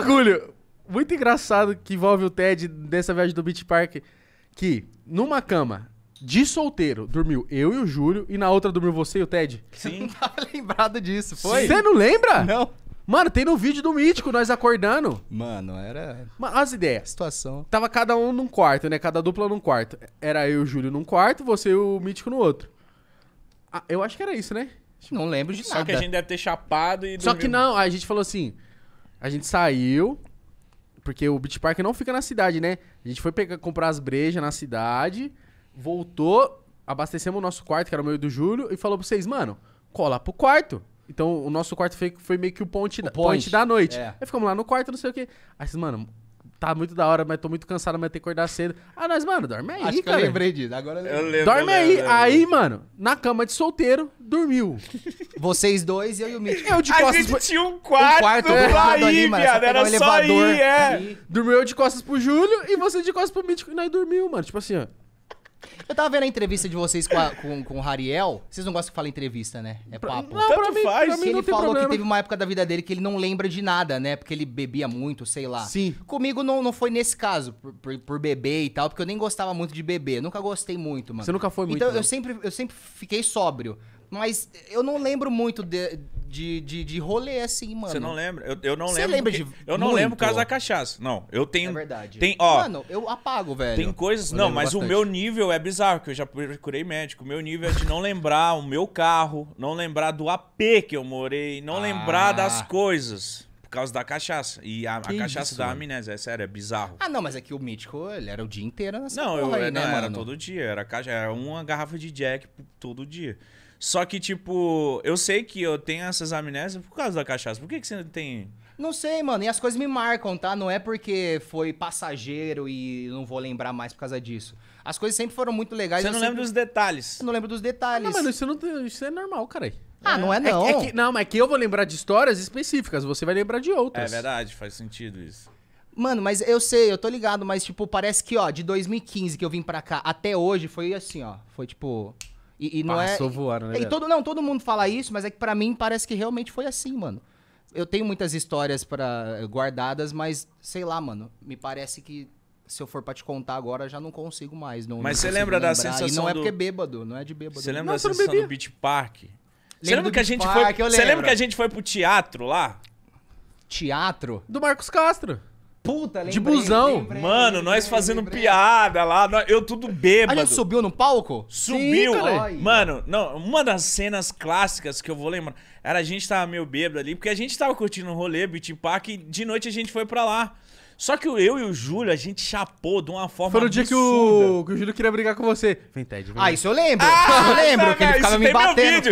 bagulho muito engraçado que envolve o Ted dessa viagem do Beach Park. Que numa cama de solteiro dormiu eu e o Júlio, e na outra dormiu você e o Ted. Sim. não tava lembrado disso, foi? Você não lembra? Não. Mano, tem no vídeo do Mítico, nós acordando. Mano, era. Mas as ideias. Situação. Tava cada um num quarto, né? Cada dupla num quarto. Era eu e o Júlio num quarto, você e o Mítico no outro. Ah, eu acho que era isso, né? Não lembro de Só nada. Só que a gente deve ter chapado e. Só que não, a gente falou assim: a gente saiu, porque o Beach Park não fica na cidade, né? A gente foi pegar, comprar as brejas na cidade, voltou, abastecemos o nosso quarto, que era o meio do Júlio, e falou pra vocês, mano, cola pro quarto. Então o nosso quarto foi, foi meio que o ponte, o da, ponte. da noite. É. Aí ficamos lá no quarto, não sei o quê. Aí vocês, mano, tá muito da hora, mas tô muito cansado, mas tem que acordar cedo. Ah, nós, mano, dorme aí, Acho cara. que eu lembrei disso. Agora eu lembro. Eu dorme lembro, aí. Lembro. Aí, mano, na cama de solteiro, dormiu. Vocês dois, eu e o Mitch. Eu de a costas. A gente pro... tinha um quarto, um quarto lá aí, ali, mano. Viado, era um só elevador, aí, é. Dormiu eu de costas pro Júlio e você de costas pro Mitch e nós dormiu, mano. Tipo assim, ó. Eu tava vendo a entrevista de vocês com, a, com, com o Hariel. Vocês não gostam que fala entrevista, né? É papo. Não, Tanto mim, faz. mim ele falou problema. que teve uma época da vida dele que ele não lembra de nada, né? Porque ele bebia muito, sei lá. Sim. Comigo não, não foi nesse caso, por, por, por beber e tal, porque eu nem gostava muito de beber. Nunca gostei muito, mano. Você nunca foi muito. Então né? eu, sempre, eu sempre fiquei sóbrio. Mas eu não lembro muito de, de, de, de rolê assim, mano. Você não lembra? Eu, eu não Cê lembro. Lembra de eu não muito. lembro por causa da cachaça. Não, eu tenho. É verdade. Tem, ó, mano, eu apago, velho. Tem coisas. Eu não, mas bastante. o meu nível é bizarro, que eu já procurei médico. O meu nível é de não lembrar o meu carro, não lembrar do AP que eu morei, não ah. lembrar das coisas por causa da cachaça. E a, a cachaça isso, dá amnésia, é sério, é bizarro. Ah, não, mas é que o Mítico, ele era o dia inteiro nessa Não, eu, aí, não né, era mano? todo dia. Era, era uma garrafa de Jack todo dia. Só que, tipo, eu sei que eu tenho essas amnésias por causa da cachaça. Por que, que você tem. Não sei, mano. E as coisas me marcam, tá? Não é porque foi passageiro e não vou lembrar mais por causa disso. As coisas sempre foram muito legais. Você não sempre... lembra dos detalhes. Eu não lembro dos detalhes. Ah, não, mas isso, não, isso é normal, cara. Ah, não é não. É, é, é que, não, mas é que eu vou lembrar de histórias específicas, você vai lembrar de outras. É verdade, faz sentido isso. Mano, mas eu sei, eu tô ligado, mas tipo, parece que, ó, de 2015 que eu vim pra cá até hoje foi assim, ó. Foi tipo e, e não é Passou é. voando, né? E todo, não, todo mundo fala isso, mas é que para mim parece que realmente foi assim, mano. Eu tenho muitas histórias para eh, guardadas, mas sei lá, mano. Me parece que se eu for pra te contar agora, já não consigo mais. Não, mas você lembra lembrar. da sensação. E não é porque é bêbado, não é de bêbado. Você lembra não, da sensação do Beach Park? Você lembra, que a gente park, foi... você lembra que a gente foi pro teatro lá? Teatro? Do Marcos Castro. Puta, lembrei, De busão. Lembrei, Mano, lembrei, nós fazendo piada lá, eu tudo bêbado. A gente subiu no palco? Subiu. Sim, Mano, não, uma das cenas clássicas que eu vou lembrar era a gente tava meio bêbado ali, porque a gente tava curtindo o rolê, beat pack, e de noite a gente foi pra lá. Só que eu e o Júlio, a gente chapou de uma forma Foi no dia que o, que o Júlio queria brigar com você. Vem, Ted, vem. Ah, isso eu lembro. Ah, eu lembro que ele ficava me batendo.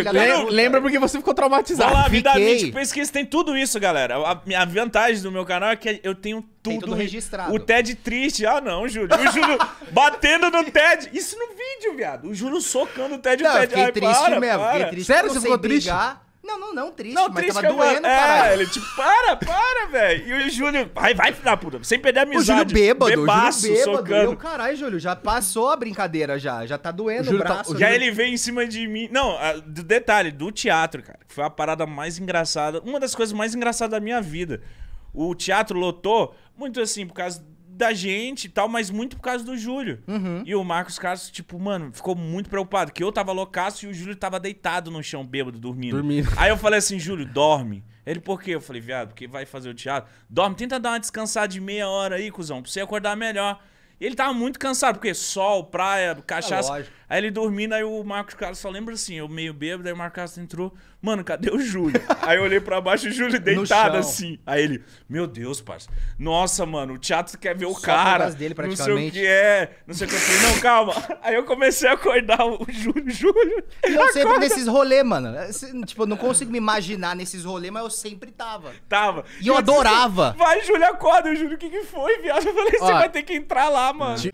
lembra, porque você ficou traumatizado. Olha lá, Vida Mítica Pesquisa tem tudo isso, galera. A, a vantagem do meu canal é que eu tenho tudo, tudo registrado. O Ted triste. Ah, não, Júlio. O Júlio batendo no Ted. Isso no vídeo, viado. O Júlio socando o Ted. Não, o Ted. Ai, triste para, mesmo. Para. Triste Sério, você ficou triste? Não, não, não, triste, não, mas triste, tava doendo, é, ele tipo, para, para, velho. E o Júlio, vai, vai, filha da puta, sem perder a amizade. O Júlio bêbado, bebaço, Júlio bêbado. caralho, Júlio, já passou a brincadeira já, já tá doendo o, o tá- braço. Tá, o já Júlio... ele veio em cima de mim. Não, a, do detalhe, do teatro, cara, foi a parada mais engraçada, uma das coisas mais engraçadas da minha vida. O teatro lotou muito assim, por causa da gente e tal, mas muito por causa do Júlio. Uhum. E o Marcos Castro, tipo, mano, ficou muito preocupado. Que eu tava loucaço e o Júlio tava deitado no chão, bêbado, dormindo. dormindo. Aí eu falei assim, Júlio, dorme. Ele, por quê? Eu falei, viado, porque vai fazer o teatro. Dorme, tenta dar uma descansada de meia hora aí, cuzão, pra você acordar melhor. Ele tava muito cansado, porque sol, praia, é cachaça. É Aí ele dormindo, aí o Marcos Carlos só lembra assim, eu meio bêbado, aí o Marcos Carlos entrou, mano, cadê o Júlio? aí eu olhei pra baixo e o Júlio deitado assim. Aí ele, meu Deus, parceiro. Nossa, mano, o teatro quer ver o só cara. Dele, não sei o que é, não sei o que. Eu falei, não, calma. Aí eu comecei a acordar o Júlio. Júlio eu sempre nesses rolês, mano. Tipo, eu não consigo me imaginar nesses rolês, mas eu sempre tava. Tava. E eu, eu adorava. Disse, Vai, Júlio, acorda. Júlio, o que, que foi, viado? Eu falei, você vai ter que entrar lá, mano. De...